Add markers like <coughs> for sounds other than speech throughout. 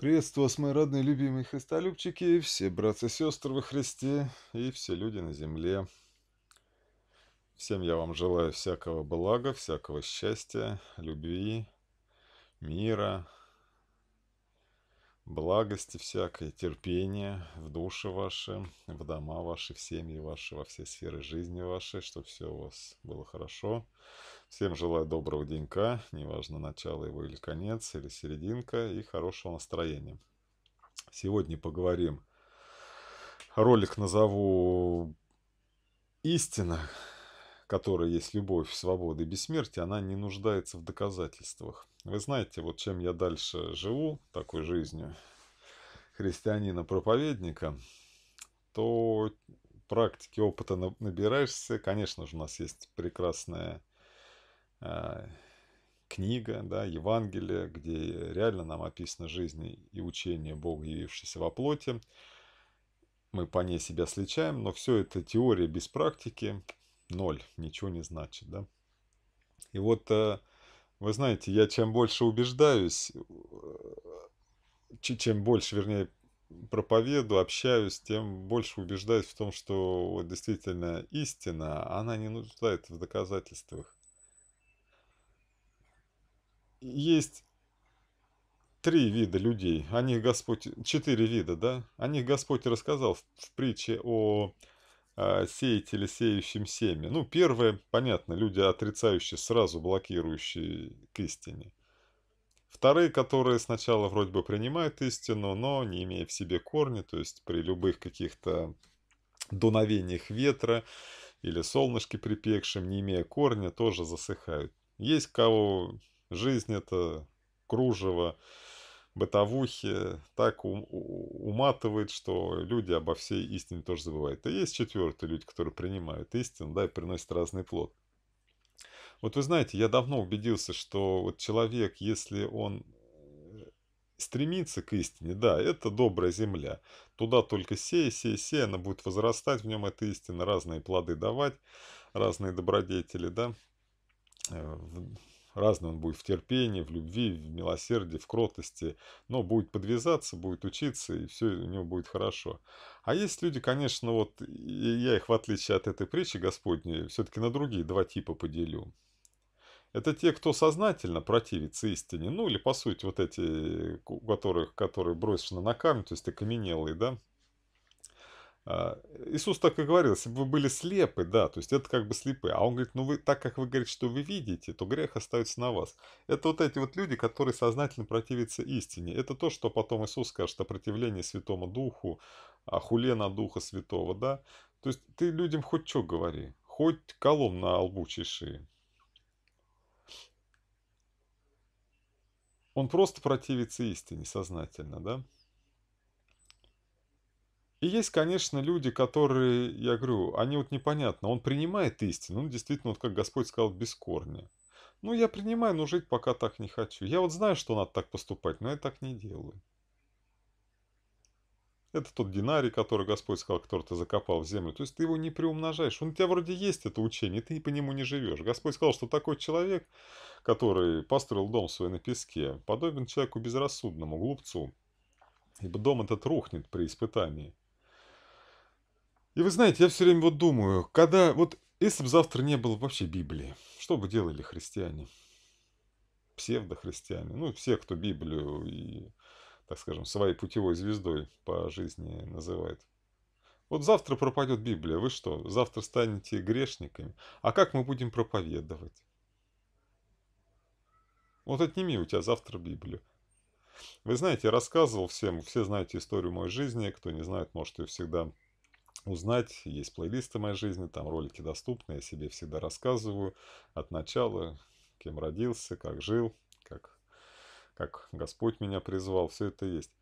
Приветствую вас, мои родные, любимые христолюбчики, все братцы и сестры во Христе и все люди на земле. Всем я вам желаю всякого блага, всякого счастья, любви, мира, благости всякой, терпения в души ваши, в дома ваши, в семьи ваши, во все сферы жизни вашей, чтобы все у вас было хорошо, Всем желаю доброго денька, неважно начало его или конец, или серединка, и хорошего настроения. Сегодня поговорим. Ролик назову «Истина, которая есть любовь, свобода и бессмертие, она не нуждается в доказательствах». Вы знаете, вот чем я дальше живу, такой жизнью христианина-проповедника, то практики, опыта набираешься. Конечно же, у нас есть прекрасная а, книга, да, Евангелие, где реально нам описана жизнь и учение Бога, явившийся во плоти. Мы по ней себя сличаем, но все это теория без практики, ноль, ничего не значит, да. И вот, э, вы знаете, я чем больше убеждаюсь, чем больше, вернее, проповедую, общаюсь, тем больше убеждаюсь в том, что вот, действительно истина, она не нуждается в доказательствах есть три вида людей. О них Господь... Четыре вида, да? О них Господь рассказал в притче о а, сеятеле, сеющем семя. Ну, первое, понятно, люди, отрицающие, сразу блокирующие к истине. Вторые, которые сначала вроде бы принимают истину, но не имея в себе корни, то есть при любых каких-то дуновениях ветра или солнышке припекшем, не имея корня, тоже засыхают. Есть кого Жизнь это кружево бытовухи так ум, уматывает, что люди обо всей истине тоже забывают. И есть четвертые люди, которые принимают истину, да, и приносят разный плод. Вот вы знаете, я давно убедился, что вот человек, если он э, стремится к истине, да, это добрая земля. Туда только сея, сея, сея, она будет возрастать в нем, эта истина, разные плоды давать, разные добродетели, да э, Разный он будет в терпении, в любви, в милосердии, в кротости. Но будет подвязаться, будет учиться, и все у него будет хорошо. А есть люди, конечно, вот, я их в отличие от этой притчи Господней, все-таки на другие два типа поделю. Это те, кто сознательно противится истине, ну или по сути вот эти, у которых, которые бросишь на камень, то есть окаменелые, да, а, Иисус так и говорил, если бы вы были слепы, да, то есть это как бы слепы. А он говорит, ну вы, так как вы говорите, что вы видите, то грех остается на вас. Это вот эти вот люди, которые сознательно противятся истине. Это то, что потом Иисус скажет о противлении Святому Духу, а хуле на Духа Святого, да. То есть ты людям хоть что говори, хоть колом на лбу чеши. Он просто противится истине сознательно, да. И есть, конечно, люди, которые, я говорю, они вот непонятно, он принимает истину, ну, действительно, вот как Господь сказал, без корня. Ну, я принимаю, но жить пока так не хочу. Я вот знаю, что надо так поступать, но я так не делаю. Это тот динарий, который Господь сказал, который ты закопал в землю. То есть ты его не приумножаешь. Он у тебя вроде есть, это учение, ты по нему не живешь. Господь сказал, что такой человек, который построил дом свой на песке, подобен человеку безрассудному, глупцу. Ибо дом этот рухнет при испытании. И вы знаете, я все время вот думаю, когда вот если бы завтра не было вообще Библии, что бы делали христиане? Псевдохристиане, ну, все, кто Библию и, так скажем, своей путевой звездой по жизни называет. Вот завтра пропадет Библия, вы что, завтра станете грешниками? А как мы будем проповедовать? Вот отними у тебя завтра Библию. Вы знаете, я рассказывал всем, все знаете историю моей жизни, кто не знает, может ее всегда узнать. Есть плейлисты моей жизни, там ролики доступны, я себе всегда рассказываю от начала, кем родился, как жил, как, как Господь меня призвал, все это есть.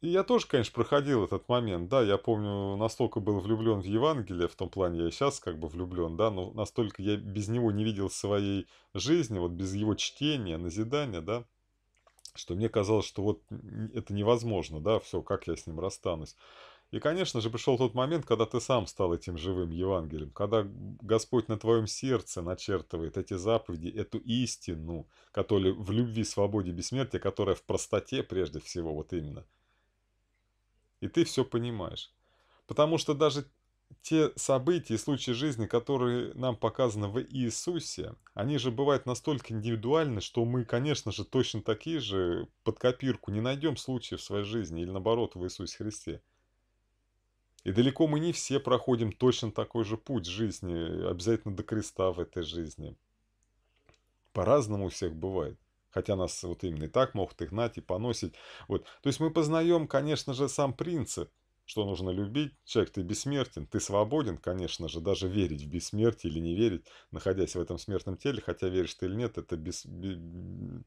И я тоже, конечно, проходил этот момент, да, я помню, настолько был влюблен в Евангелие, в том плане я и сейчас как бы влюблен, да, но настолько я без него не видел своей жизни, вот без его чтения, назидания, да, что мне казалось, что вот это невозможно, да, все, как я с ним расстанусь. И, конечно же, пришел тот момент, когда ты сам стал этим живым Евангелием, когда Господь на твоем сердце начертывает эти заповеди, эту истину, которая в любви, свободе, бессмертии, которая в простоте прежде всего, вот именно. И ты все понимаешь. Потому что даже те события и случаи жизни, которые нам показаны в Иисусе, они же бывают настолько индивидуальны, что мы, конечно же, точно такие же под копирку не найдем случаев в своей жизни или наоборот в Иисусе Христе. И далеко мы не все проходим точно такой же путь жизни, обязательно до креста в этой жизни. По-разному у всех бывает. Хотя нас вот именно и так могут и гнать, и поносить. Вот. То есть мы познаем, конечно же, сам принцип, что нужно любить. Человек, ты бессмертен, ты свободен, конечно же, даже верить в бессмертие или не верить, находясь в этом смертном теле, хотя веришь ты или нет, это без... не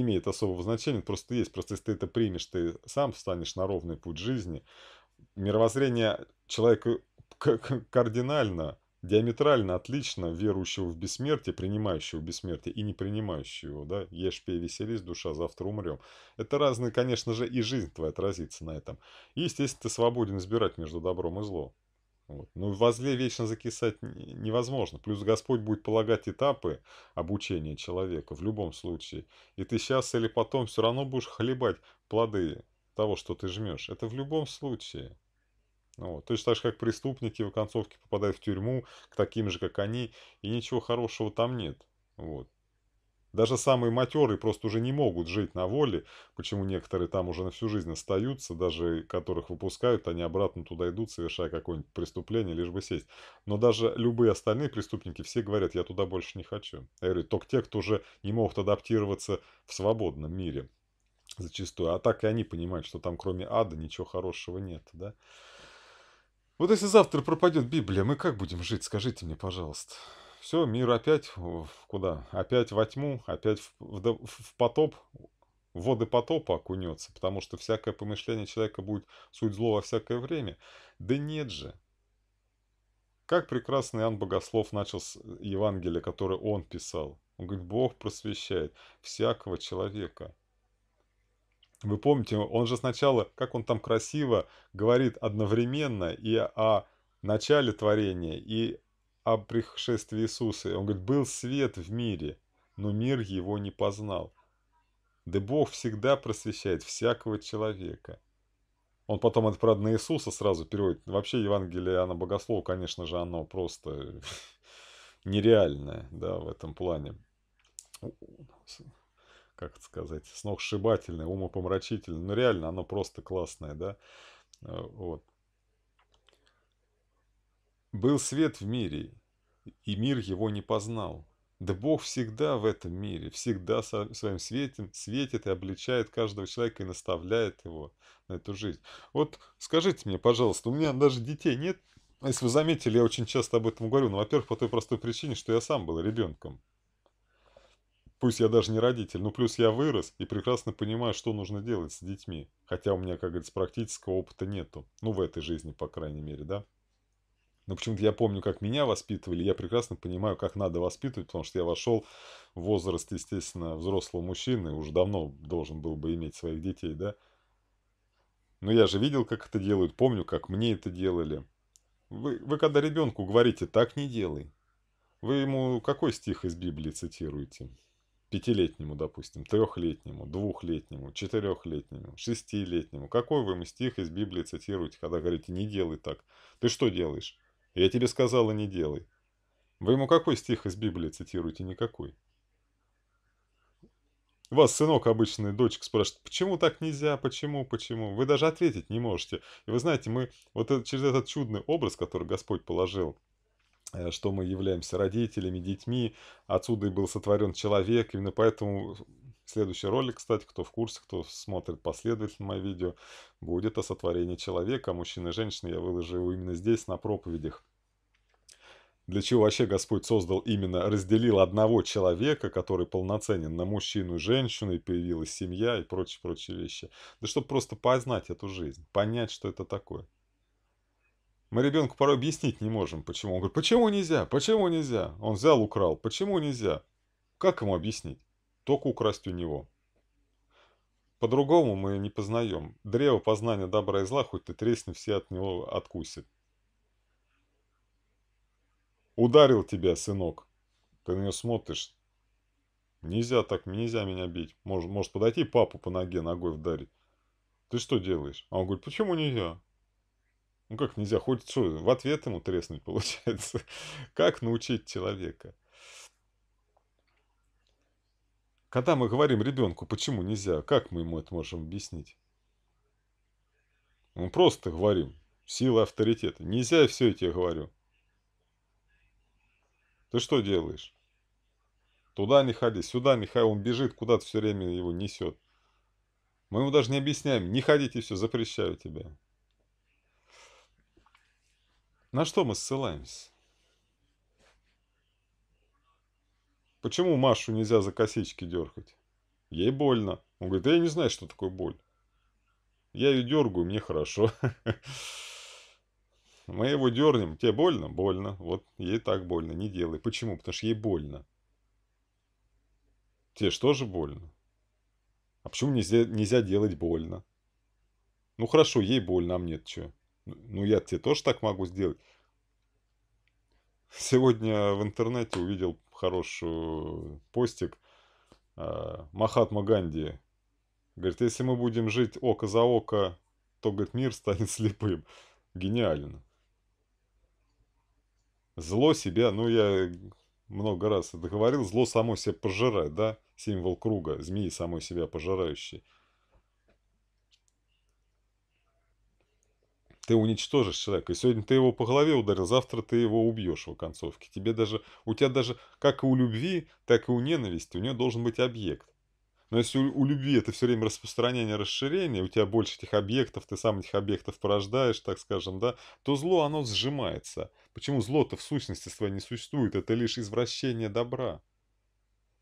имеет особого значения, просто есть. Просто если ты это примешь, ты сам встанешь на ровный путь жизни, мировоззрение человека кардинально, диаметрально отлично верующего в бессмертие, принимающего бессмертие и не принимающего, да, ешь, пей, веселись, душа, завтра умрем. Это разные, конечно же, и жизнь твоя отразится на этом. И, естественно, ты свободен избирать между добром и злом. Вот. Но ну, в возле вечно закисать невозможно. Плюс Господь будет полагать этапы обучения человека в любом случае. И ты сейчас или потом все равно будешь хлебать плоды того, что ты жмешь. Это в любом случае. Вот. Точно так же, как преступники в концовке попадают в тюрьму к таким же, как они, и ничего хорошего там нет. Вот. Даже самые матерые просто уже не могут жить на воле, почему некоторые там уже на всю жизнь остаются, даже которых выпускают, они обратно туда идут, совершая какое-нибудь преступление, лишь бы сесть. Но даже любые остальные преступники, все говорят, я туда больше не хочу. А я говорю, только те, кто уже не могут адаптироваться в свободном мире зачастую. А так и они понимают, что там кроме ада ничего хорошего нет, да. Вот если завтра пропадет Библия, мы как будем жить, скажите мне, пожалуйста. Все, мир опять куда? Опять во тьму, опять в, в, в потоп, в воды потопа окунется, потому что всякое помышление человека будет суть зло во всякое время. Да нет же. Как прекрасно Иоанн Богослов начал с э, Евангелия, которое он писал. Он говорит, Бог просвещает всякого человека – вы помните, он же сначала, как он там красиво говорит одновременно и о начале творения, и о пришествии Иисуса. Он говорит, был свет в мире, но мир его не познал. Да Бог всегда просвещает всякого человека. Он потом это, правда, на Иисуса сразу переводит. Вообще, Евангелие Иоанна Богослова, конечно же, оно просто <laughs> нереальное, да, в этом плане как это сказать, сногсшибательное, умопомрачительное. Ну, реально, оно просто классное, да? Э, вот. «Был свет в мире, и мир его не познал». Да Бог всегда в этом мире, всегда в своем свете, светит и обличает каждого человека и наставляет его на эту жизнь. Вот скажите мне, пожалуйста, у меня даже детей нет. Если вы заметили, я очень часто об этом говорю, Ну, во-первых, по той простой причине, что я сам был ребенком. Пусть я даже не родитель, но плюс я вырос и прекрасно понимаю, что нужно делать с детьми. Хотя у меня, как говорится, практического опыта нету. Ну, в этой жизни, по крайней мере, да? Но почему-то я помню, как меня воспитывали, я прекрасно понимаю, как надо воспитывать, потому что я вошел в возраст, естественно, взрослого мужчины, уже давно должен был бы иметь своих детей, да? Но я же видел, как это делают, помню, как мне это делали. Вы, вы когда ребенку говорите, так не делай. Вы ему какой стих из Библии цитируете? пятилетнему, допустим, трехлетнему, двухлетнему, четырехлетнему, шестилетнему. Какой вы ему стих из Библии цитируете, когда говорите «не делай так»? Ты что делаешь? Я тебе сказала «не делай». Вы ему какой стих из Библии цитируете? Никакой. Вас сынок обычный, дочка спрашивает, почему так нельзя, почему, почему? Вы даже ответить не можете. И вы знаете, мы вот это, через этот чудный образ, который Господь положил Э, что мы являемся родителями, детьми. Отсюда и был сотворен человек. Именно поэтому следующий ролик, кстати, кто в курсе, кто смотрит последовательно мое видео, будет о сотворении человека, а мужчины и женщины. Я выложу его именно здесь, на проповедях. Для чего вообще Господь создал именно, разделил одного человека, который полноценен на мужчину и женщину, и появилась семья и прочие-прочие вещи. Да чтобы просто познать эту жизнь, понять, что это такое. Мы ребенку порой объяснить не можем, почему. Он говорит, почему нельзя, почему нельзя? Он взял, украл, почему нельзя? Как ему объяснить? Только украсть у него. По-другому мы не познаем. Древо познания добра и зла, хоть ты тресни, все от него откусит. Ударил тебя, сынок. Ты на нее смотришь. Нельзя так, нельзя меня бить. Может, может подойти папу по ноге ногой вдарить. Ты что делаешь? А он говорит, почему нельзя? Ну как нельзя, хоть что, в ответ ему треснуть <laughs> получается. Как научить человека? Когда мы говорим ребенку, почему нельзя, как мы ему это можем объяснить? Мы просто говорим, сила авторитета. Нельзя, я все, я тебе говорю. Ты что делаешь? Туда не ходи, сюда не ходи. Он бежит, куда-то все время его несет. Мы ему даже не объясняем, не ходите, все, запрещаю тебя. На что мы ссылаемся? Почему Машу нельзя за косички дергать? Ей больно. Он говорит, да я не знаю, что такое боль. Я ее дергаю, мне хорошо. <laughs> Мы его дернем. Тебе больно? Больно. Вот ей так больно. Не делай. Почему? Потому что ей больно. Тебе что же больно? А почему нельзя, нельзя делать больно? Ну хорошо, ей больно, а мне-то что? Ну, я тебе тоже так могу сделать. Сегодня в интернете увидел хороший постик э, Махатма Ганди. Говорит, если мы будем жить око за око, то, говорит, мир станет <laughs> слепым. Гениально. Зло себя, ну, я много раз это говорил, зло само себя пожирает, да? Символ круга, змеи само себя пожирающий. ты уничтожишь человека. И сегодня ты его по голове ударил, завтра ты его убьешь в оконцовке. Тебе даже, у тебя даже, как и у любви, так и у ненависти, у нее должен быть объект. Но если у, у любви это все время распространение, расширение, у тебя больше этих объектов, ты сам этих объектов порождаешь, так скажем, да, то зло, оно сжимается. Почему зло-то в сущности своей не существует? Это лишь извращение добра.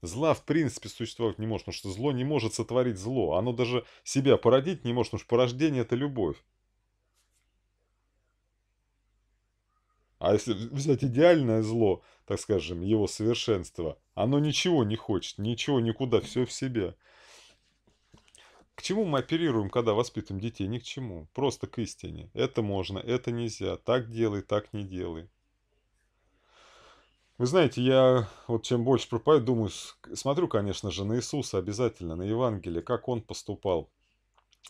Зла в принципе существовать не может, потому что зло не может сотворить зло. Оно даже себя породить не может, потому что порождение – это любовь. А если взять идеальное зло, так скажем, его совершенство, оно ничего не хочет, ничего никуда, все в себе. К чему мы оперируем, когда воспитываем детей? Ни к чему. Просто к истине. Это можно, это нельзя. Так делай, так не делай. Вы знаете, я вот чем больше проповедую, думаю, смотрю, конечно же, на Иисуса обязательно, на Евангелие, как Он поступал.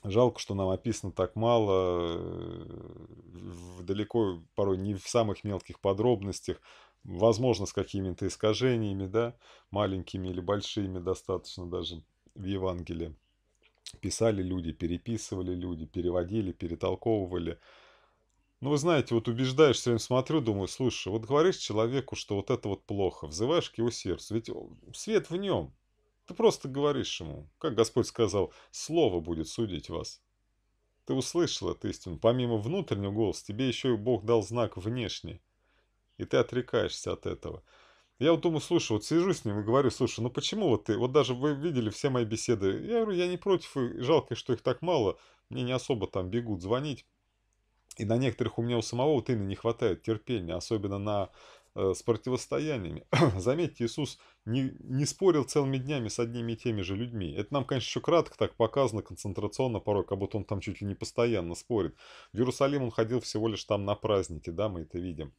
Жалко, что нам описано так мало, э, далеко порой не в самых мелких подробностях, возможно, с какими-то искажениями, да, маленькими или большими достаточно даже в Евангелии. Писали люди, переписывали люди, переводили, перетолковывали. Ну, вы знаете, вот убеждаешь, все время смотрю, думаю, слушай, вот говоришь человеку, что вот это вот плохо, взываешь к его сердцу, ведь свет в нем, ты просто говоришь ему, как Господь сказал, слово будет судить вас. Ты услышал эту истину. Помимо внутреннего голоса, тебе еще и Бог дал знак внешний. И ты отрекаешься от этого. Я вот думаю, слушай, вот сижу с ним и говорю, слушай, ну почему вот ты, вот даже вы видели все мои беседы. Я говорю, я не против, и жалко, что их так мало. Мне не особо там бегут звонить. И на некоторых у меня у самого вот именно не хватает терпения, особенно на Э, с противостояниями. <clears throat> Заметьте, Иисус не, не спорил целыми днями с одними и теми же людьми. Это нам, конечно, еще кратко так показано, концентрационно порой, как будто он там чуть ли не постоянно спорит. В Иерусалим он ходил всего лишь там на праздники, да, мы это видим.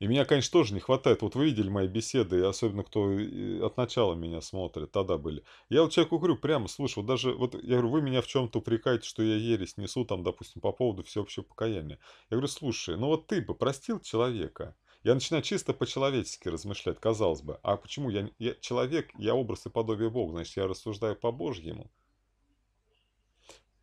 И меня, конечно, тоже не хватает. Вот вы видели мои беседы, особенно кто э, от начала меня смотрит, тогда были. Я вот человеку говорю, прямо, слушай, вот даже, вот я говорю, вы меня в чем-то упрекаете, что я ересь несу, там, допустим, по поводу всеобщего покаяния. Я говорю, слушай, ну вот ты бы простил человека. Я начинаю чисто по-человечески размышлять, казалось бы. А почему я, я человек, я образ и подобие Бога, значит, я рассуждаю по-божьему.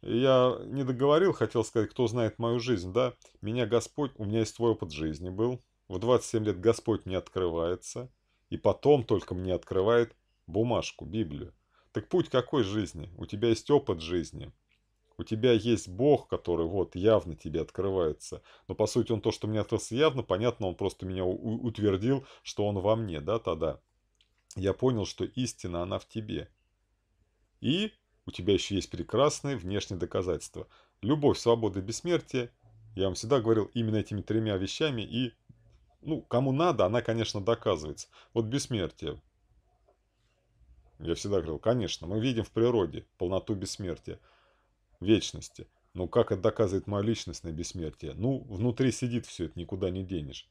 Я не договорил, хотел сказать, кто знает мою жизнь, да? Меня Господь, у меня есть твой опыт жизни был, в 27 лет Господь мне открывается, и потом только мне открывает бумажку, Библию. Так путь какой жизни? У тебя есть опыт жизни. У тебя есть Бог, который вот явно тебе открывается. Но по сути он то, что мне открылся явно, понятно, он просто меня утвердил, что он во мне, да, тогда. Я понял, что истина, она в тебе. И у тебя еще есть прекрасные внешние доказательства. Любовь, свобода и бессмертие. Я вам всегда говорил именно этими тремя вещами и ну, кому надо, она, конечно, доказывается. Вот бессмертие. Я всегда говорил, конечно, мы видим в природе полноту бессмертия, вечности. Но как это доказывает мое личностное бессмертие? Ну, внутри сидит все это, никуда не денешь.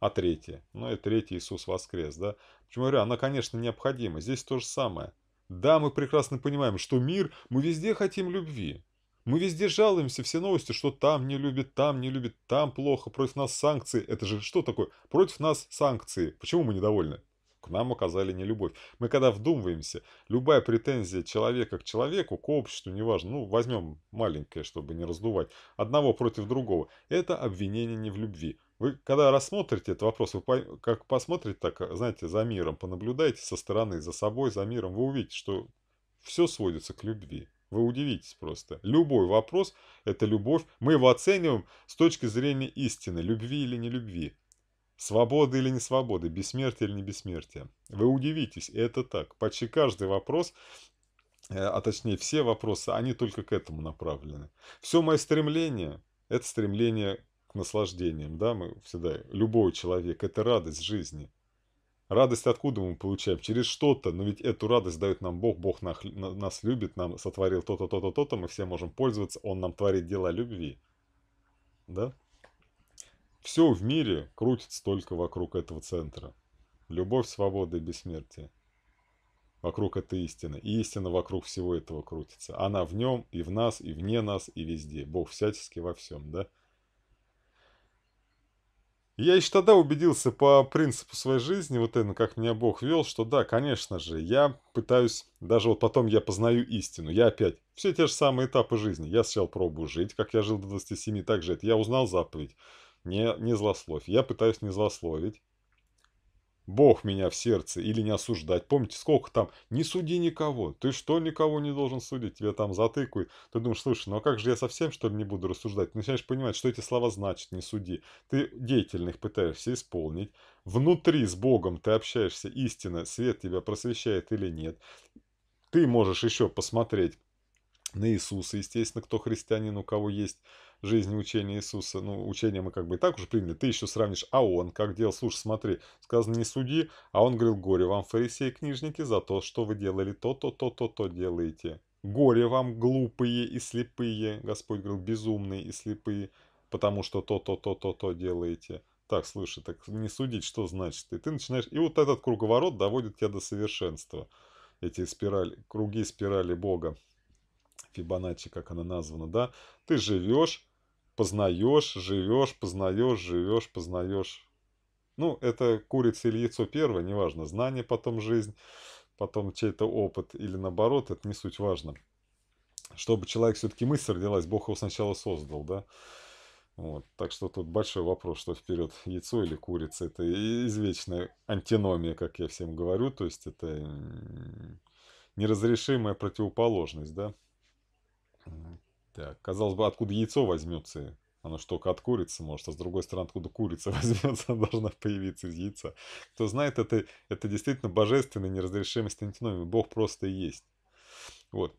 А третье? Ну, и третье Иисус воскрес, да? Почему я говорю, она, конечно, необходима. Здесь то же самое. Да, мы прекрасно понимаем, что мир, мы везде хотим любви. Мы везде жалуемся, все новости, что там не любит, там не любит, там плохо, против нас санкции. Это же что такое? Против нас санкции. Почему мы недовольны? К нам оказали не любовь. Мы когда вдумываемся, любая претензия человека к человеку, к обществу, неважно, ну возьмем маленькое, чтобы не раздувать, одного против другого, это обвинение не в любви. Вы когда рассмотрите этот вопрос, вы как посмотрите так, знаете, за миром, понаблюдайте со стороны, за собой, за миром, вы увидите, что все сводится к любви. Вы удивитесь просто. Любой вопрос – это любовь. Мы его оцениваем с точки зрения истины, любви или не любви. Свобода или не свобода, бессмертие или не бессмертие. Вы удивитесь, это так. Почти каждый вопрос, э, а точнее все вопросы, они только к этому направлены. Все мое стремление – это стремление к наслаждениям. Да? Мы всегда, любой человек – это радость жизни. Радость откуда мы получаем? Через что-то, но ведь эту радость дает нам Бог, Бог нас, нас любит, нам сотворил то-то, то-то, то-то, мы все можем пользоваться, Он нам творит дела любви. Да? Все в мире крутится только вокруг этого центра. Любовь, свобода и бессмертие. Вокруг этой истины. И истина вокруг всего этого крутится. Она в нем, и в нас, и вне нас, и везде. Бог всячески во всем, да? Я еще тогда убедился по принципу своей жизни, вот это, как меня Бог вел, что да, конечно же, я пытаюсь, даже вот потом я познаю истину, я опять, все те же самые этапы жизни, я сначала пробую жить, как я жил до 27, так же это, я узнал заповедь, не, не злословь, я пытаюсь не злословить, Бог меня в сердце или не осуждать. Помните, сколько там? Не суди никого. Ты что, никого не должен судить? Тебя там затыкают. Ты думаешь, слушай, ну а как же я совсем, что ли, не буду рассуждать? Ты начинаешь понимать, что эти слова значат, не суди. Ты деятельных пытаешься исполнить. Внутри с Богом ты общаешься истинно, свет тебя просвещает или нет. Ты можешь еще посмотреть на Иисуса, естественно, кто христианин, у кого есть жизни учения Иисуса. Ну, учение мы как бы и так уже приняли. Ты еще сравнишь, а он как делал? Слушай, смотри, сказано, не суди, а он говорил, горе вам, фарисеи книжники, за то, что вы делали то, то, то, то, то делаете. Горе вам, глупые и слепые, Господь говорил, безумные и слепые, потому что то, то, то, то, то делаете так, слушай, так не судить, что значит. И ты начинаешь... И вот этот круговорот доводит тебя до совершенства. Эти спирали, круги спирали Бога. Фибоначчи, как она названа, да, ты живешь, познаешь, живешь, познаешь, живешь, познаешь. Ну, это курица или яйцо первое, неважно, знание, потом жизнь, потом чей-то опыт или наоборот, это не суть важно. Чтобы человек все-таки мысль родилась, Бог его сначала создал, да. Вот. Так что тут большой вопрос, что вперед, яйцо или курица. Это извечная антиномия, как я всем говорю, то есть это неразрешимая противоположность, да. Так, казалось бы, откуда яйцо возьмется? Оно что, только от курицы может, а с другой стороны, откуда курица <laughs> возьмется, она должна появиться из яйца. Кто знает, это, это действительно божественная неразрешимость антиномии. Бог просто и есть. Вот.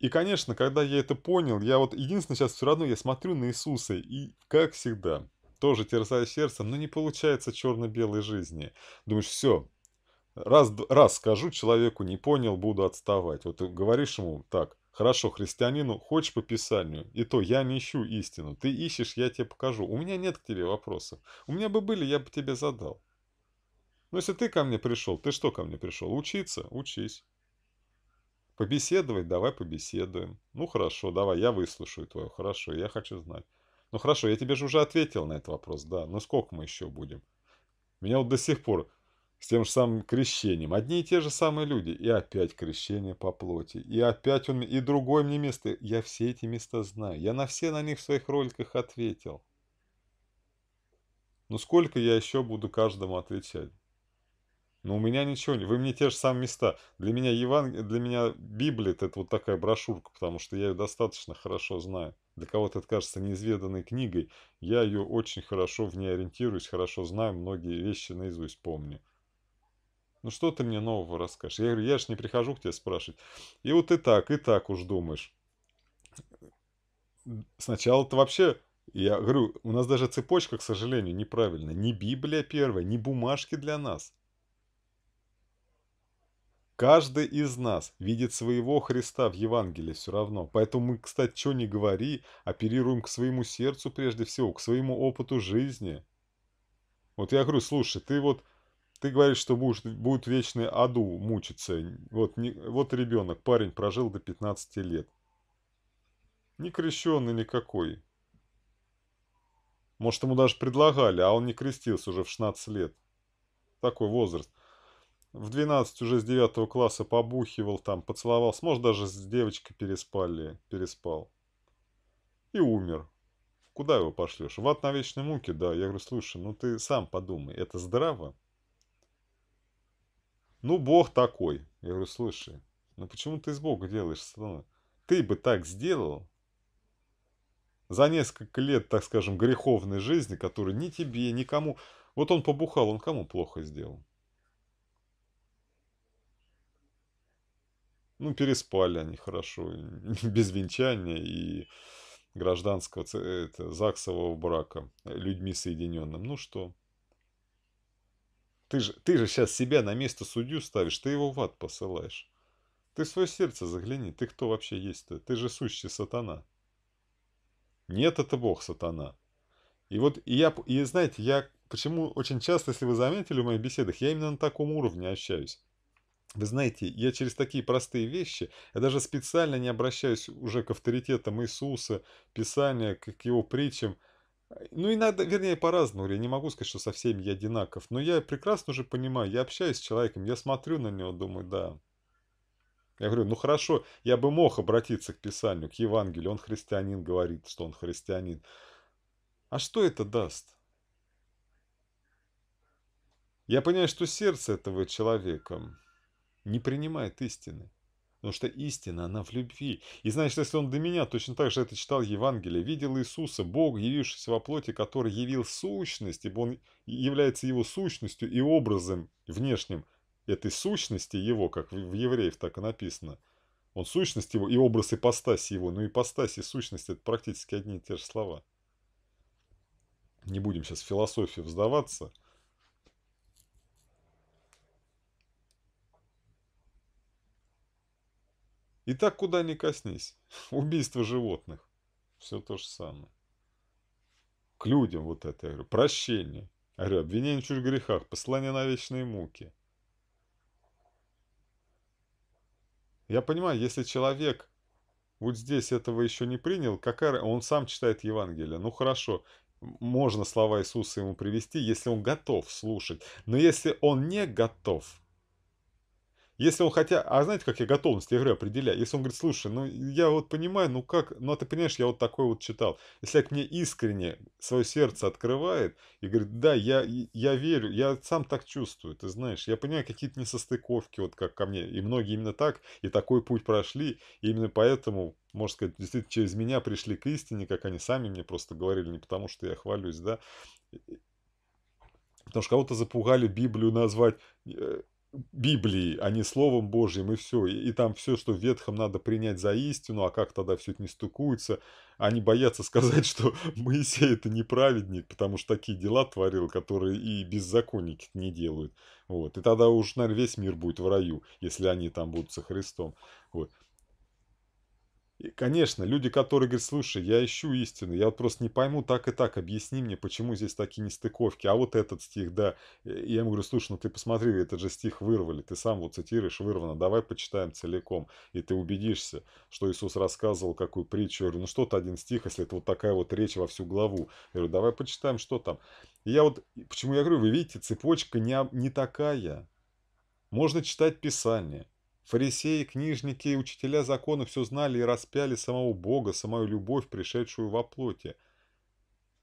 И, конечно, когда я это понял, я вот единственное сейчас все равно я смотрю на Иисуса и, как всегда, тоже терзаю сердцем, но не получается черно-белой жизни. Думаешь, все, раз, раз скажу человеку, не понял, буду отставать. Вот говоришь ему так, Хорошо, христианину, хочешь по Писанию? И то, я не ищу истину. Ты ищешь, я тебе покажу. У меня нет к тебе вопросов. У меня бы были, я бы тебе задал. Но «Ну, если ты ко мне пришел, ты что ко мне пришел? Учиться? Учись. Побеседовать? Давай побеседуем. Ну хорошо, давай, я выслушаю твое. Хорошо, я хочу знать. Ну хорошо, я тебе же уже ответил на этот вопрос, да. Но ну, сколько мы еще будем? Меня вот до сих пор с тем же самым крещением. Одни и те же самые люди. И опять крещение по плоти. И опять он, и другое мне место. Я все эти места знаю. Я на все на них в своих роликах ответил. Ну сколько я еще буду каждому отвечать? Но ну, у меня ничего не... Вы мне те же самые места. Для меня Еван... для меня Библия это вот такая брошюрка, потому что я ее достаточно хорошо знаю. Для кого-то это кажется неизведанной книгой. Я ее очень хорошо в ней ориентируюсь, хорошо знаю, многие вещи наизусть помню. Ну что ты мне нового расскажешь? Я говорю, я же не прихожу к тебе спрашивать. И вот и так, и так уж думаешь. Сначала-то вообще, я говорю, у нас даже цепочка, к сожалению, неправильная. Не Библия первая, не бумажки для нас. Каждый из нас видит своего Христа в Евангелии все равно. Поэтому мы, кстати, что не говори, оперируем к своему сердцу прежде всего, к своему опыту жизни. Вот я говорю, слушай, ты вот ты говоришь, что будешь, будет вечный аду мучиться. Вот, не, вот ребенок, парень прожил до 15 лет. Не крещенный никакой. Может, ему даже предлагали, а он не крестился уже в 16 лет. Такой возраст. В 12 уже с 9 класса побухивал, там, поцеловался. Может, даже с девочкой переспали, переспал. И умер. Куда его пошлешь? В ад на вечной муке, да. Я говорю, слушай, ну ты сам подумай, это здраво? Ну, Бог такой. Я говорю, слушай, ну почему ты из Бога делаешь сатану? Ты бы так сделал. За несколько лет, так скажем, греховной жизни, которую ни тебе, никому... Вот он побухал, он кому плохо сделал? Ну, переспали они хорошо, <laughs> без венчания и гражданского э, это, ЗАГСового брака э, людьми соединенным. Ну что? Ты же, ты же сейчас себя на место судью ставишь, ты его в ад посылаешь. Ты в свое сердце загляни, ты кто вообще есть-то? Ты же сущий сатана. Нет, это бог сатана. И вот и я, и знаете, я почему очень часто, если вы заметили в моих беседах, я именно на таком уровне общаюсь. Вы знаете, я через такие простые вещи, я даже специально не обращаюсь уже к авторитетам Иисуса, Писания, к его притчам – ну, иногда, вернее, по-разному. Я не могу сказать, что со всеми я одинаков. Но я прекрасно уже понимаю, я общаюсь с человеком, я смотрю на него, думаю, да. Я говорю, ну хорошо, я бы мог обратиться к Писанию, к Евангелию. Он христианин говорит, что он христианин. А что это даст? Я понимаю, что сердце этого человека не принимает истины. Потому что истина, она в любви. И значит, если он до меня точно так же это читал Евангелие, видел Иисуса, Бог, явившийся во плоти, который явил сущность, ибо он является его сущностью и образом внешним этой сущности его, как в евреев так и написано. Он сущность его и образ ипостаси его, но ну, ипостась и сущность – это практически одни и те же слова. Не будем сейчас в философию вздаваться – И так куда ни коснись. <laughs> Убийство животных. Все то же самое. К людям вот это, я говорю, прощение. Я говорю, обвинение в чужих грехах, послание на вечные муки. Я понимаю, если человек вот здесь этого еще не принял, какая... он сам читает Евангелие, ну хорошо, можно слова Иисуса ему привести, если он готов слушать. Но если он не готов, если он хотя... А знаете, как я готовность игры определяю? Если он говорит, слушай, ну я вот понимаю, ну как... Ну а ты понимаешь, я вот такой вот читал. Если человек мне искренне свое сердце открывает и говорит, да, я, я верю, я сам так чувствую, ты знаешь, я понимаю какие-то несостыковки вот как ко мне. И многие именно так, и такой путь прошли, и именно поэтому можно сказать, действительно через меня пришли к истине, как они сами мне просто говорили, не потому что я хвалюсь, да, Потому что кого-то запугали Библию назвать э, Библии, а не Словом Божьим, и все. И, и там все, что в Ветхом надо принять за истину, а как тогда все это не стыкуется. Они а боятся <laughs> сказать, что Моисей это не праведник, потому что такие дела творил, которые и беззаконники не делают. Вот. И тогда уж, наверное, весь мир будет в раю, если они там будут со Христом. Вот. И, конечно, люди, которые говорят, слушай, я ищу истину, я вот просто не пойму так и так, объясни мне, почему здесь такие нестыковки, а вот этот стих, да. И я ему говорю, слушай, ну ты посмотри, этот же стих вырвали, ты сам вот цитируешь, вырвано, давай почитаем целиком, и ты убедишься, что Иисус рассказывал, какую притчу. Я говорю, ну что то один стих, если это вот такая вот речь во всю главу. Я говорю, давай почитаем, что там. И я вот, почему я говорю, вы видите, цепочка не, не такая. Можно читать Писание, Фарисеи, книжники и учителя закона все знали и распяли самого Бога, самую любовь, пришедшую во плоти.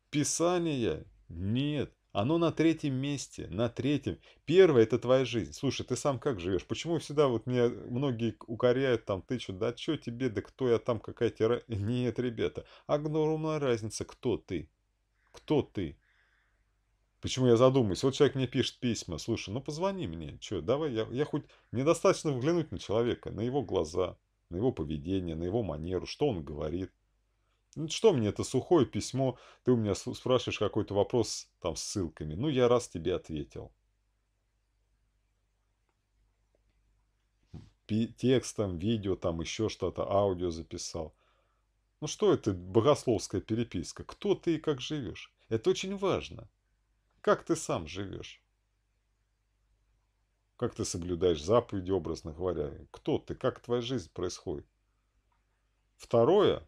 Писание? Нет. Оно на третьем месте, на третьем. Первое – это твоя жизнь. Слушай, ты сам как живешь? Почему всегда вот мне многие укоряют, там, тычут, да что тебе, да кто я там, какая тебе... <laughs> Нет, ребята, огромная разница, кто ты. Кто ты? Почему я задумаюсь? Вот человек мне пишет письма, слушай, ну позвони мне, что, давай, я, я хоть... Мне достаточно взглянуть на человека, на его глаза, на его поведение, на его манеру, что он говорит. Ну, что мне это сухое письмо, ты у меня спрашиваешь какой-то вопрос там с ссылками. Ну, я раз тебе ответил. Пи текстом, видео, там еще что-то, аудио записал. Ну, что это богословская переписка? Кто ты и как живешь? Это очень важно. Как ты сам живешь? Как ты соблюдаешь заповеди, образно говоря? Кто ты? Как твоя жизнь происходит? Второе,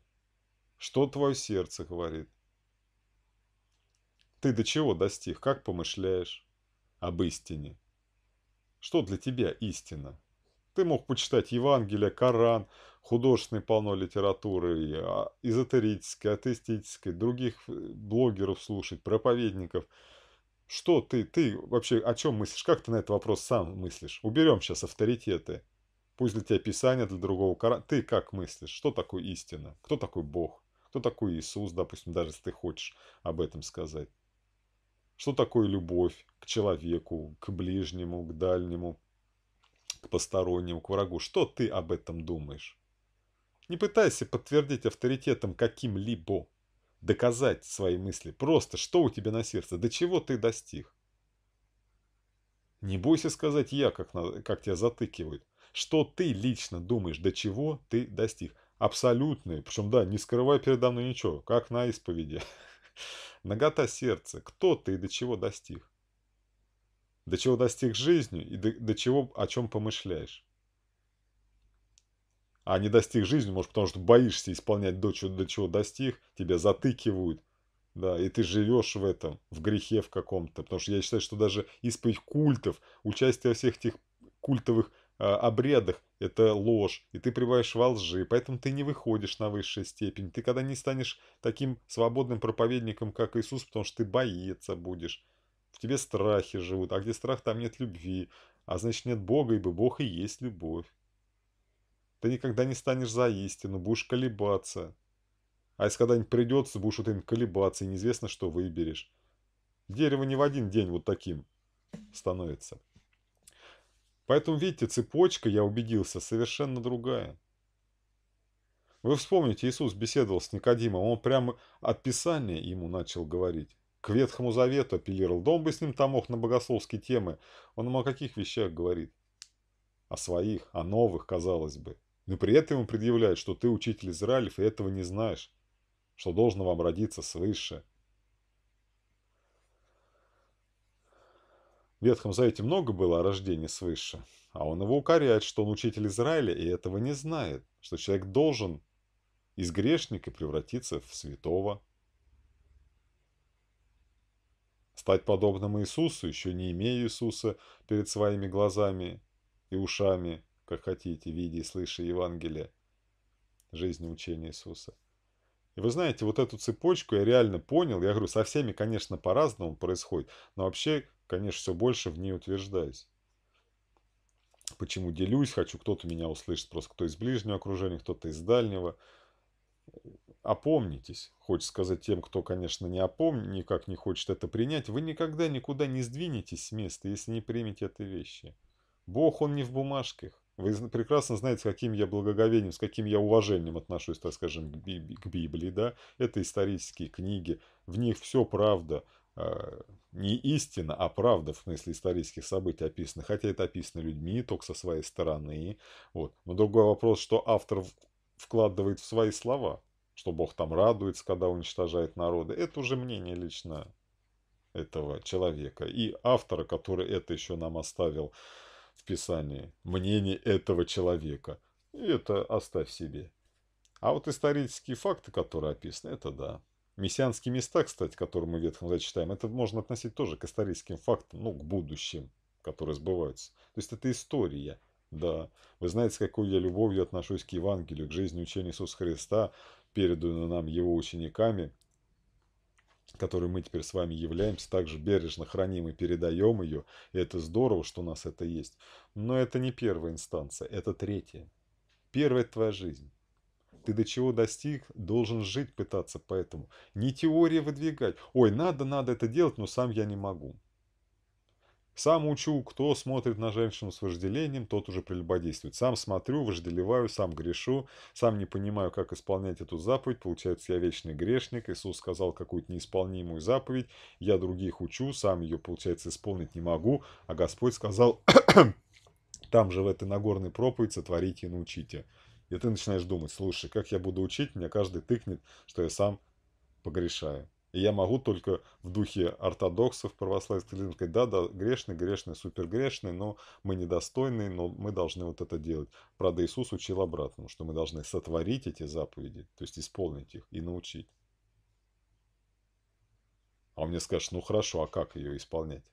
что твое сердце говорит? Ты до чего достиг? Как помышляешь об истине? Что для тебя истина? Ты мог почитать Евангелие, Коран, художественной полной литературы, а, эзотерической, атеистической, других э, блогеров слушать, проповедников – что ты, ты вообще о чем мыслишь? Как ты на этот вопрос сам мыслишь? Уберем сейчас авторитеты. Пусть для тебя Писание, для другого Коран. Ты как мыслишь? Что такое истина? Кто такой Бог? Кто такой Иисус, допустим, даже если ты хочешь об этом сказать? Что такое любовь к человеку, к ближнему, к дальнему, к постороннему, к врагу? Что ты об этом думаешь? Не пытайся подтвердить авторитетом каким-либо доказать свои мысли. Просто, что у тебя на сердце, до чего ты достиг. Не бойся сказать «я», как, на, как тебя затыкивают. Что ты лично думаешь, до чего ты достиг. Абсолютный, причем, да, не скрывай передо мной ничего, как на исповеди. <laughs> Нагота сердца. Кто ты и до чего достиг? До чего достиг жизнью и до, до чего, о чем помышляешь? А не достиг жизни, может, потому что боишься исполнять то, до чего достиг, тебя затыкивают. Да, и ты живешь в этом, в грехе в каком-то. Потому что я считаю, что даже исповедь культов, участие во всех этих культовых э, обрядах – это ложь. И ты пребываешь во лжи, поэтому ты не выходишь на высшую степень. Ты когда не станешь таким свободным проповедником, как Иисус, потому что ты боится будешь. В тебе страхи живут, а где страх, там нет любви. А значит, нет Бога, ибо Бог и есть любовь. Ты никогда не станешь за истину, будешь колебаться. А если когда-нибудь придется, будешь вот им колебаться, и неизвестно, что выберешь. Дерево не в один день вот таким становится. Поэтому, видите, цепочка, я убедился, совершенно другая. Вы вспомните, Иисус беседовал с Никодимом, он прямо от Писания ему начал говорить. К Ветхому Завету апеллировал. Да бы с ним там мог на богословские темы. Он ему о каких вещах говорит? О своих, о новых, казалось бы но при этом ему предъявляют, что ты учитель Израилев и этого не знаешь, что должно вам родиться свыше. В Ветхом Завете много было о рождении свыше, а он его укоряет, что он учитель Израиля и этого не знает, что человек должен из грешника превратиться в святого. Стать подобным Иисусу, еще не имея Иисуса перед своими глазами и ушами – как хотите, видя и слыша Евангелие жизнь и учение Иисуса. И вы знаете, вот эту цепочку я реально понял. Я говорю, со всеми, конечно, по-разному происходит, но вообще, конечно, все больше в ней утверждаюсь. Почему делюсь, хочу, кто-то меня услышит, просто кто из ближнего окружения, кто-то из дальнего. Опомнитесь, хочется сказать тем, кто, конечно, не опомнит, никак не хочет это принять. Вы никогда никуда не сдвинетесь с места, если не примете этой вещи. Бог, Он не в бумажках. Вы прекрасно знаете, каким я благоговением, с каким я уважением отношусь, так скажем, к Библии, да. Это исторические книги, в них все правда, а, не истина, а правда, в смысле исторических событий описано, хотя это описано людьми, только со своей стороны. Вот. Но другой вопрос, что автор вкладывает в свои слова, что Бог там радуется, когда уничтожает народы. Это уже мнение лично этого человека и автора, который это еще нам оставил в Писании мнение этого человека. И это оставь себе. А вот исторические факты, которые описаны, это да. Мессианские места, кстати, которые мы в Ветхом Завете читаем, это можно относить тоже к историческим фактам, ну, к будущим, которые сбываются. То есть это история, да. Вы знаете, с какой я любовью отношусь к Евангелию, к жизни учения Иисуса Христа, переданную нам его учениками, которой мы теперь с вами являемся, также бережно храним и передаем ее. И это здорово, что у нас это есть. Но это не первая инстанция, это третья. Первая – это твоя жизнь. Ты до чего достиг, должен жить, пытаться поэтому. Не теория выдвигать. Ой, надо, надо это делать, но сам я не могу. Сам учу, кто смотрит на женщину с вожделением, тот уже прелюбодействует. Сам смотрю, вожделеваю, сам грешу, сам не понимаю, как исполнять эту заповедь. Получается, я вечный грешник. Иисус сказал какую-то неисполнимую заповедь. Я других учу, сам ее, получается, исполнить не могу. А Господь сказал, <coughs> там же в этой Нагорной проповедь сотворите и научите. И ты начинаешь думать, слушай, как я буду учить, меня каждый тыкнет, что я сам погрешаю. И я могу только в духе ортодоксов православных сказать, да, да, грешный, грешный, супергрешный, но мы недостойны, но мы должны вот это делать. Правда, Иисус учил обратно что мы должны сотворить эти заповеди, то есть исполнить их и научить. А он мне скажет, ну хорошо, а как ее исполнять?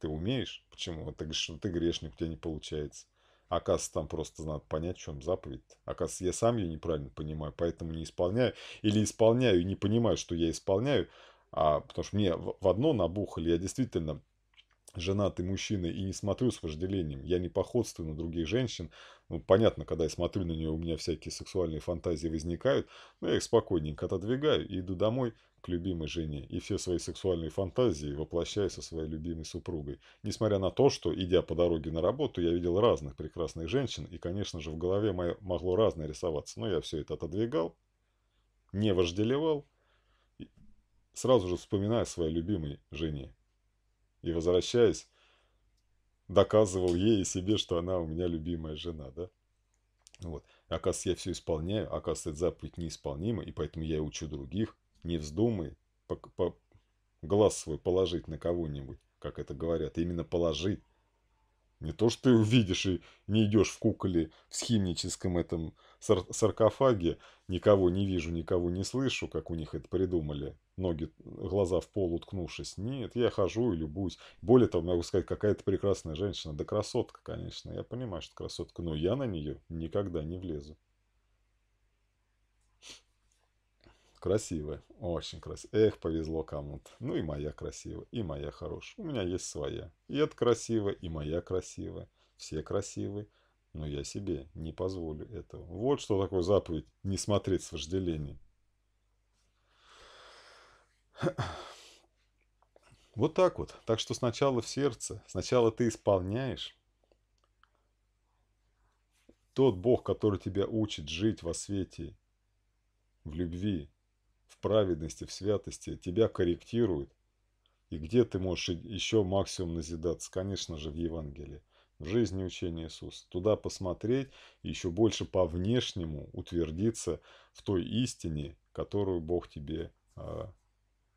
Ты умеешь? Почему? Ты, ты грешник, у тебя не получается. Оказывается, там просто надо понять, в чем заповедь. Оказывается, я сам ее неправильно понимаю, поэтому не исполняю. Или исполняю и не понимаю, что я исполняю. А, потому что мне в одно набухали, я действительно женатый мужчина и не смотрю с вожделением. Я не походствую на других женщин. Ну, понятно, когда я смотрю на нее, у меня всякие сексуальные фантазии возникают, но я их спокойненько отодвигаю и иду домой к любимой жене и все свои сексуальные фантазии воплощаю со своей любимой супругой. Несмотря на то, что, идя по дороге на работу, я видел разных прекрасных женщин, и, конечно же, в голове мое могло разное рисоваться, но я все это отодвигал, не вожделевал, сразу же вспоминая своей любимой жене и, возвращаясь, доказывал ей и себе, что она у меня любимая жена, да? Вот. Оказывается, я все исполняю, оказывается, этот заповедь неисполнима, и поэтому я учу других. Не вздумай по, по, глаз свой положить на кого-нибудь, как это говорят, именно положи. Не то, что ты увидишь и не идешь в куколе в химническом этом сар саркофаге, никого не вижу, никого не слышу, как у них это придумали, ноги, глаза в пол уткнувшись. Нет, я хожу и любуюсь. Более того, могу сказать, какая-то прекрасная женщина. Да красотка, конечно. Я понимаю, что красотка. Но я на нее никогда не влезу. Красивая. Очень красивая. Эх, повезло кому-то. Ну и моя красивая, и моя хорошая. У меня есть своя. И это красивая, и моя красивая. Все красивые. Но я себе не позволю этого. Вот что такое заповедь не смотреть с вожделением. <clears throat> Вот так вот. Так что сначала в сердце, сначала ты исполняешь тот Бог, который тебя учит жить во свете, в любви, в праведности, в святости, тебя корректирует. И где ты можешь еще максимум назидаться? Конечно же, в Евангелии, в жизни учения Иисуса. Туда посмотреть и еще больше по внешнему утвердиться в той истине, которую Бог тебе э,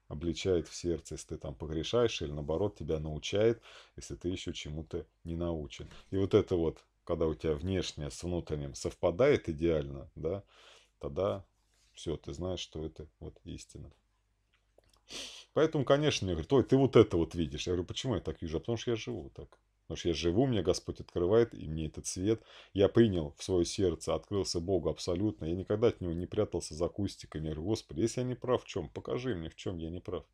обличает в сердце, если ты там погрешаешь, или наоборот тебя научает, если ты еще чему-то не научен. И вот это вот, когда у тебя внешнее с внутренним совпадает идеально, да, тогда все, ты знаешь, что это вот истина. Поэтому, конечно, мне говорят, ой, ты вот это вот видишь. Я говорю, почему я так вижу? А потому что я живу так. Потому что я живу, мне Господь открывает, и мне этот свет. Я принял в свое сердце, открылся Богу абсолютно. Я никогда от Него не прятался за кустиками. Я говорю, Господи, если я не прав, в чем? Покажи мне, в чем я не прав.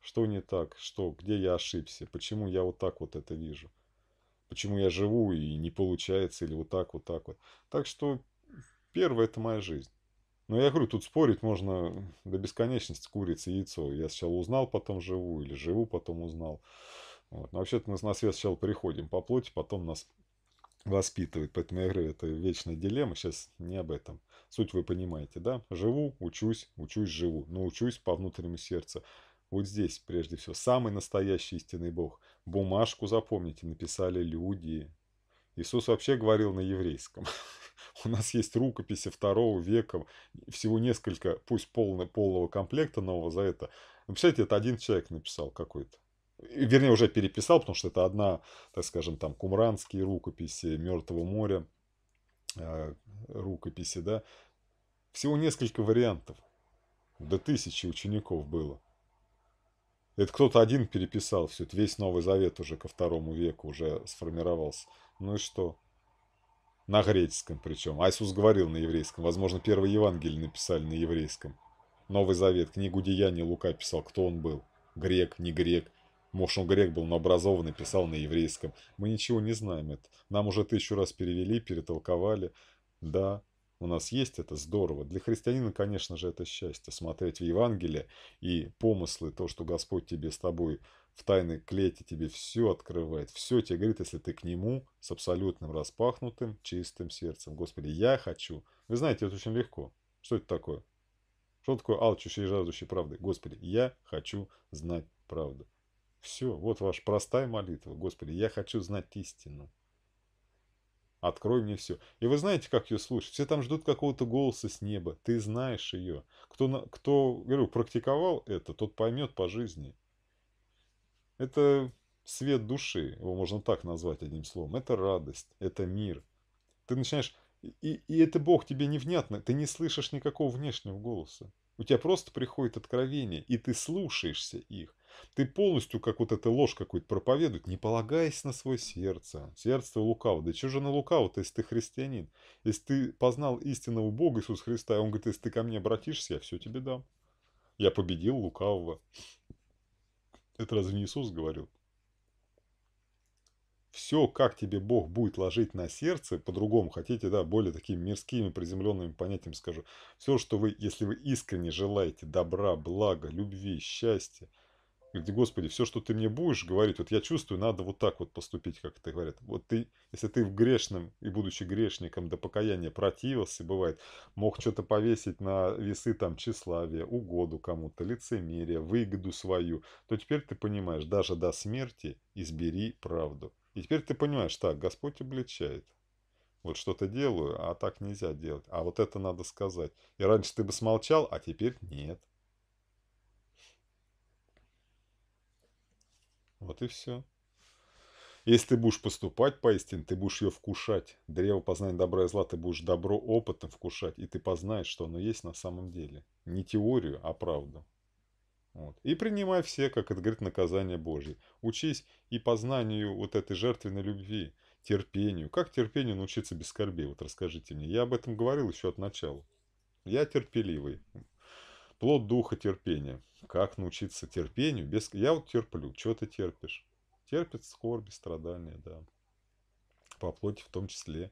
Что не так? Что? Где я ошибся? Почему я вот так вот это вижу? Почему я живу и не получается? Или вот так, вот так вот? Так что первое – это моя жизнь. Но я говорю, тут спорить можно до бесконечности курица и яйцо. Я сначала узнал, потом живу, или живу, потом узнал. Вот. Но вообще-то мы на свет сначала приходим по плоти, потом нас воспитывает. Поэтому я говорю, это вечная дилемма, сейчас не об этом. Суть вы понимаете, да? Живу, учусь, учусь, живу. Но учусь по внутреннему сердцу. Вот здесь, прежде всего, самый настоящий истинный Бог. Бумажку, запомните, написали люди. Иисус вообще говорил на еврейском. <laughs> У нас есть рукописи второго века, всего несколько, пусть полно, полного комплекта нового за это. Ну, представляете, это один человек написал какой-то вернее, уже переписал, потому что это одна, так скажем, там кумранские рукописи Мертвого моря, э, рукописи, да, всего несколько вариантов. До тысячи учеников было. Это кто-то один переписал все, это весь Новый Завет уже ко второму веку уже сформировался. Ну и что? На греческом причем. А Иисус говорил на еврейском. Возможно, первый Евангелие написали на еврейском. Новый Завет, книгу Деяний Лука писал, кто он был. Грек, не грек. Может, он грек был, но образованный, писал на еврейском. Мы ничего не знаем это. Нам уже тысячу раз перевели, перетолковали. Да, у нас есть это здорово. Для христианина, конечно же, это счастье. Смотреть в Евангелие и помыслы, то, что Господь тебе с тобой в тайной клете тебе все открывает. Все тебе говорит, если ты к Нему с абсолютным распахнутым, чистым сердцем. Господи, я хочу. Вы знаете, это очень легко. Что это такое? Что такое алчущий и жаждущий правды? Господи, я хочу знать правду. Все, вот ваша простая молитва. Господи, я хочу знать истину. Открой мне все. И вы знаете, как ее слушать? Все там ждут какого-то голоса с неба. Ты знаешь ее. Кто, кто говорю, практиковал это, тот поймет по жизни. Это свет души, его можно так назвать одним словом. Это радость, это мир. Ты начинаешь... И, и это Бог тебе невнятно, ты не слышишь никакого внешнего голоса. У тебя просто приходит откровение, и ты слушаешься их. Ты полностью, как вот эта ложь какой то проповедует, не полагаясь на свое сердце. Сердце лукаво. Да чего же на лукаво-то, если ты христианин? Если ты познал истинного Бога Иисуса Христа, и он говорит, если ты ко мне обратишься, я все тебе дам. Я победил лукавого. Это разве не Иисус говорил? все, как тебе Бог будет ложить на сердце, по-другому хотите, да, более такими мирскими, приземленными понятиями скажу, все, что вы, если вы искренне желаете добра, блага, любви, счастья, Говорит, Господи, все, что ты мне будешь говорить, вот я чувствую, надо вот так вот поступить, как это говорят. Вот ты, если ты в грешном и будучи грешником до покаяния противился, бывает, мог что-то повесить на весы там тщеславия, угоду кому-то, лицемерие, выгоду свою, то теперь ты понимаешь, даже до смерти избери правду. И теперь ты понимаешь, так, Господь обличает. Вот что-то делаю, а так нельзя делать. А вот это надо сказать. И раньше ты бы смолчал, а теперь нет. Вот и все. Если ты будешь поступать поистине, ты будешь ее вкушать. Древо познания добра и зла, ты будешь добро опытом вкушать, и ты познаешь, что оно есть на самом деле. Не теорию, а правду. Вот. И принимай все, как это говорит, наказание Божье. Учись и познанию вот этой жертвенной любви, терпению. Как терпению научиться без скорби? Вот расскажите мне. Я об этом говорил еще от начала. Я терпеливый. Плод духа терпения. Как научиться терпению? Без... Я вот терплю. Чего ты терпишь? Терпит скорби, страдания, да. По плоти в том числе.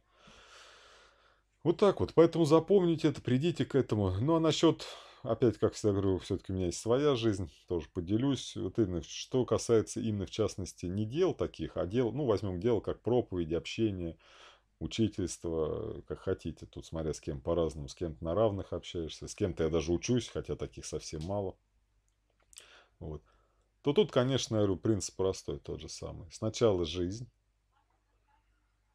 Вот так вот. Поэтому запомните это, придите к этому. Ну, а насчет, опять, как всегда говорю, все-таки у меня есть своя жизнь, тоже поделюсь. Вот именно, что касается именно, в частности, не дел таких, а дел, ну, возьмем дело как проповеди, общение, учительство, как хотите, тут смотря с кем по-разному, с кем-то на равных общаешься, с кем-то я даже учусь, хотя таких совсем мало. Вот. То тут, конечно, я говорю, принцип простой, тот же самый. Сначала жизнь,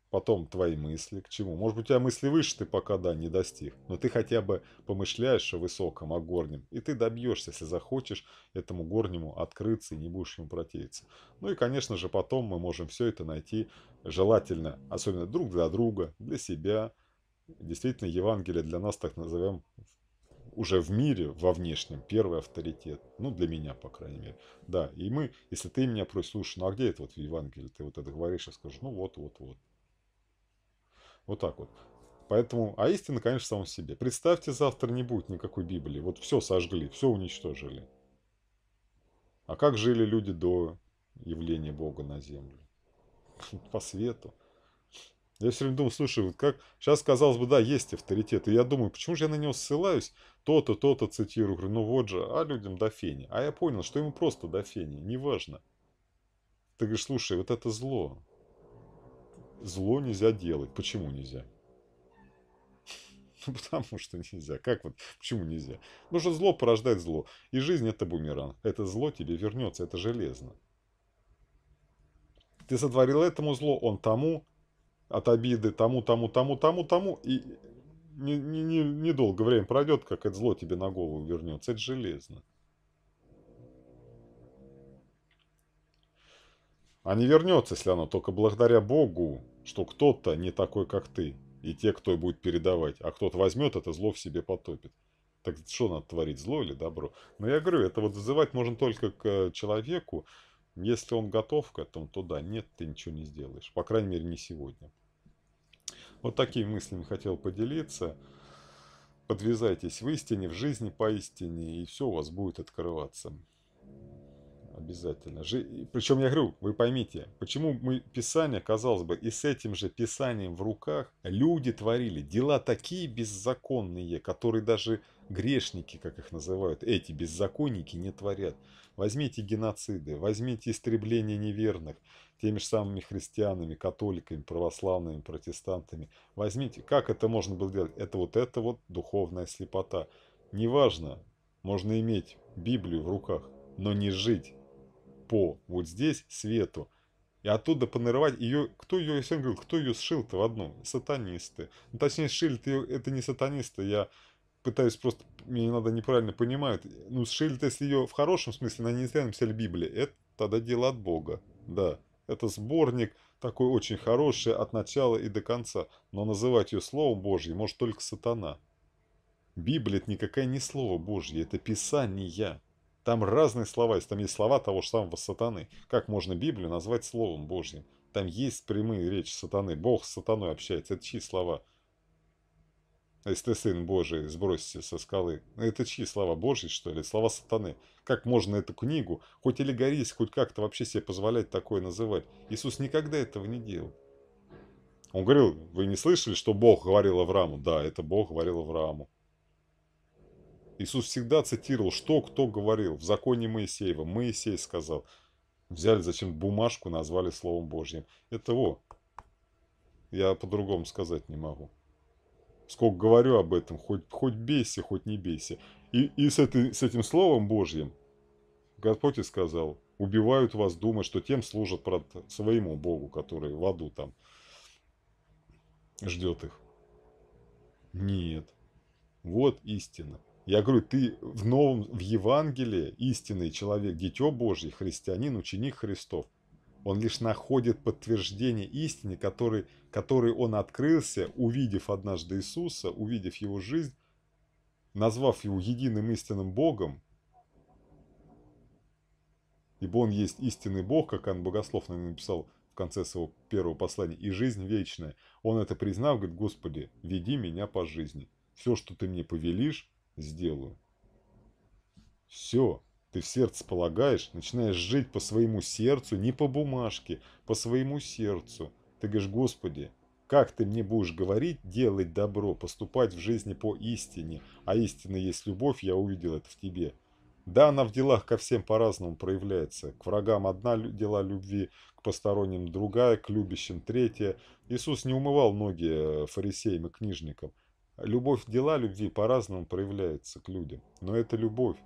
потом твои мысли, к чему. Может быть, у тебя мысли выше ты пока, да, не достиг, но ты хотя бы помышляешь о высоком, о горнем, и ты добьешься, если захочешь, этому горнему открыться и не будешь ему противиться. Ну и, конечно же, потом мы можем все это найти желательно, особенно друг для друга, для себя. Действительно, Евангелие для нас, так назовем, уже в мире, во внешнем, первый авторитет. Ну, для меня, по крайней мере. Да, и мы, если ты меня просишь, слушай, ну а где это вот в Евангелии, ты вот это говоришь, я скажу, ну вот, вот, вот. Вот так вот. Поэтому, а истина, конечно, сама себе. Представьте, завтра не будет никакой Библии. Вот все сожгли, все уничтожили. А как жили люди до явления Бога на землю? <laughs> По свету. Я все время думал, слушай, вот как... Сейчас, казалось бы, да, есть авторитет. И я думаю, почему же я на него ссылаюсь? То-то, то-то цитирую. Говорю, ну вот же, а людям до фени. А я понял, что ему просто до фени, неважно. Ты говоришь, слушай, вот это зло зло нельзя делать. Почему нельзя? Ну, <laughs> потому что нельзя. Как вот? Почему нельзя? Ну что зло порождает зло. И жизнь это бумеранг. Это зло тебе вернется, это железно. Ты сотворил этому зло, он тому, от обиды тому, тому, тому, тому, тому, и недолго не, не, не время пройдет, как это зло тебе на голову вернется. Это железно. А не вернется если оно только благодаря Богу, что кто-то не такой, как ты, и те, кто и будет передавать, а кто-то возьмет это зло в себе потопит. Так что надо творить, зло или добро? Но я говорю, это вот вызывать можно только к э, человеку, если он готов к этому, то да, нет, ты ничего не сделаешь. По крайней мере, не сегодня. Вот такими мыслями хотел поделиться. Подвязайтесь в истине, в жизни поистине, и все у вас будет открываться. Обязательно. Жи... Причем я говорю, вы поймите, почему мы Писание, казалось бы, и с этим же Писанием в руках люди творили дела такие беззаконные, которые даже грешники, как их называют, эти беззаконники не творят. Возьмите геноциды, возьмите истребление неверных теми же самыми христианами, католиками, православными, протестантами. Возьмите, как это можно было делать? Это вот это вот духовная слепота. Неважно, можно иметь Библию в руках, но не жить по вот здесь свету. И оттуда понарывать ее... Кто ее, я всем говорю, кто ее сшил-то в одну? Сатанисты. Ну, точнее, сшили-то ее... Это не сатанисты, я пытаюсь просто, мне надо неправильно понимают. Ну, сшили если ее в хорошем смысле, на неизрядном стиле Библии, это тогда дело от Бога. Да, это сборник такой очень хороший от начала и до конца, но называть ее Словом Божьим может только сатана. Библия – это никакое не Слово Божье, это Писание. Там разные слова, есть, там есть слова того же самого сатаны. Как можно Библию назвать Словом Божьим? Там есть прямые речи сатаны. Бог с сатаной общается. Это чьи слова? Если ты сын Божий, сбросьте со скалы. Это чьи слова? Божьи, что ли? Слова сатаны. Как можно эту книгу, хоть аллегорись, хоть как-то вообще себе позволять такое называть? Иисус никогда этого не делал. Он говорил, вы не слышали, что Бог говорил Аврааму? Да, это Бог говорил Аврааму. Иисус всегда цитировал, что кто говорил в законе Моисеева. Моисей сказал. Взяли зачем бумажку, назвали Словом Божьим. Это во. Я по-другому сказать не могу. Сколько говорю об этом, хоть, хоть бейся, хоть не бейся. И, и с, этой, с этим Словом Божьим Господь и сказал, убивают вас, думая, что тем служат правда, своему Богу, который в аду там ждет их. Нет. Вот истина. Я говорю, ты в новом, в Евангелии истинный человек, дитё Божий, христианин, ученик Христов. Он лишь находит подтверждение истине, который, который он открылся, увидев однажды Иисуса, увидев его жизнь, назвав его единым истинным Богом, ибо он есть истинный Бог, как Иоанн Богослов написал в конце своего первого послания, и жизнь вечная. Он это признав, говорит, Господи, веди меня по жизни. Все, что ты мне повелишь, сделаю. Все, ты в сердце полагаешь, начинаешь жить по своему сердцу, не по бумажке, по своему сердцу. Ты говоришь, Господи, как ты мне будешь говорить, делать добро, поступать в жизни по истине, а истина есть любовь, я увидел это в тебе. Да, она в делах ко всем по-разному проявляется. К врагам одна дела любви, к посторонним другая, к любящим третья. Иисус не умывал ноги э, фарисеям и книжникам. Любовь в дела любви по-разному проявляется к людям, но это любовь.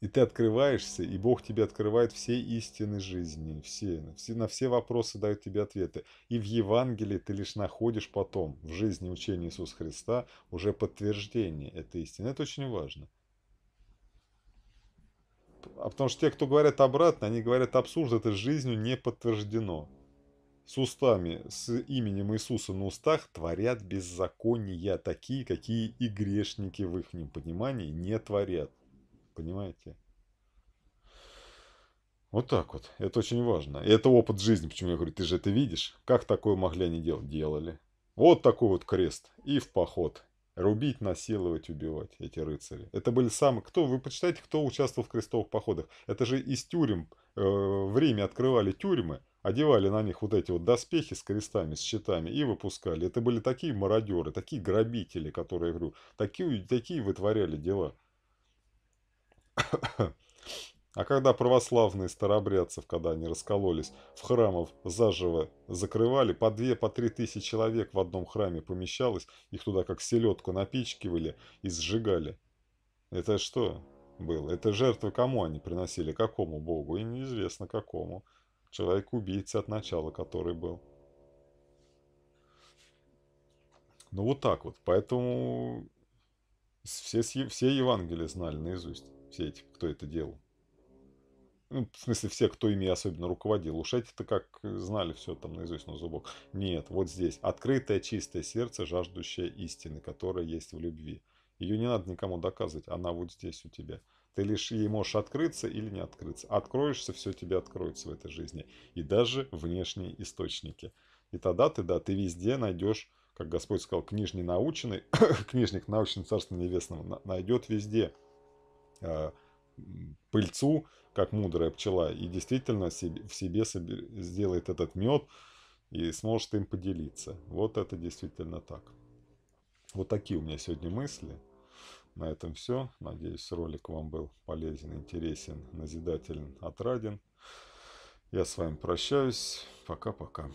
И ты открываешься, и Бог тебе открывает все истины жизни, все, все, на все вопросы дает тебе ответы. И в Евангелии ты лишь находишь потом, в жизни учения Иисуса Христа, уже подтверждение этой истины. Это очень важно. А потому что те, кто говорят обратно, они говорят абсурд, это жизнью не подтверждено с устами, с именем Иисуса на устах творят беззакония, такие, какие и грешники в их понимании не творят. Понимаете? Вот так вот. Это очень важно. И это опыт жизни. Почему я говорю, ты же это видишь? Как такое могли они делать? Делали. Вот такой вот крест. И в поход. Рубить, насиловать, убивать эти рыцари. Это были самые... Кто, вы почитайте, кто участвовал в крестовых походах. Это же из тюрем. Э, время открывали тюрьмы Одевали на них вот эти вот доспехи с крестами, с щитами и выпускали. Это были такие мародеры, такие грабители, которые, говорю, такие, такие вытворяли дела. <coughs> А когда православные старобрядцев, когда они раскололись, в храмов заживо закрывали, по две, по три тысячи человек в одном храме помещалось, их туда как селедку напичкивали и сжигали. Это что было? Это жертвы кому они приносили? Какому богу? И неизвестно какому. Человек-убийца от начала, который был. Ну вот так вот. Поэтому все, все Евангелия знали наизусть. Все эти, кто это делал. Ну, в смысле, все, кто ими особенно руководил. Уж эти-то как э, знали все там наизусть на зубок. Нет, вот здесь. Открытое, чистое сердце, жаждущее истины, которое есть в любви. Ее не надо никому доказывать, она вот здесь у тебя. Ты лишь ей можешь открыться или не открыться. Откроешься, все тебе откроется в этой жизни. И даже внешние источники. И тогда ты, да, ты везде найдешь, как Господь сказал, книжный наученный, <coughs> книжник научный Царства Небесного найдет везде э, пыльцу, как мудрая пчела, и действительно себе, в себе собер, сделает этот мед и сможет им поделиться. Вот это действительно так. Вот такие у меня сегодня мысли. На этом все. Надеюсь, ролик вам был полезен, интересен, назидателен, отраден. Я с вами прощаюсь. Пока-пока.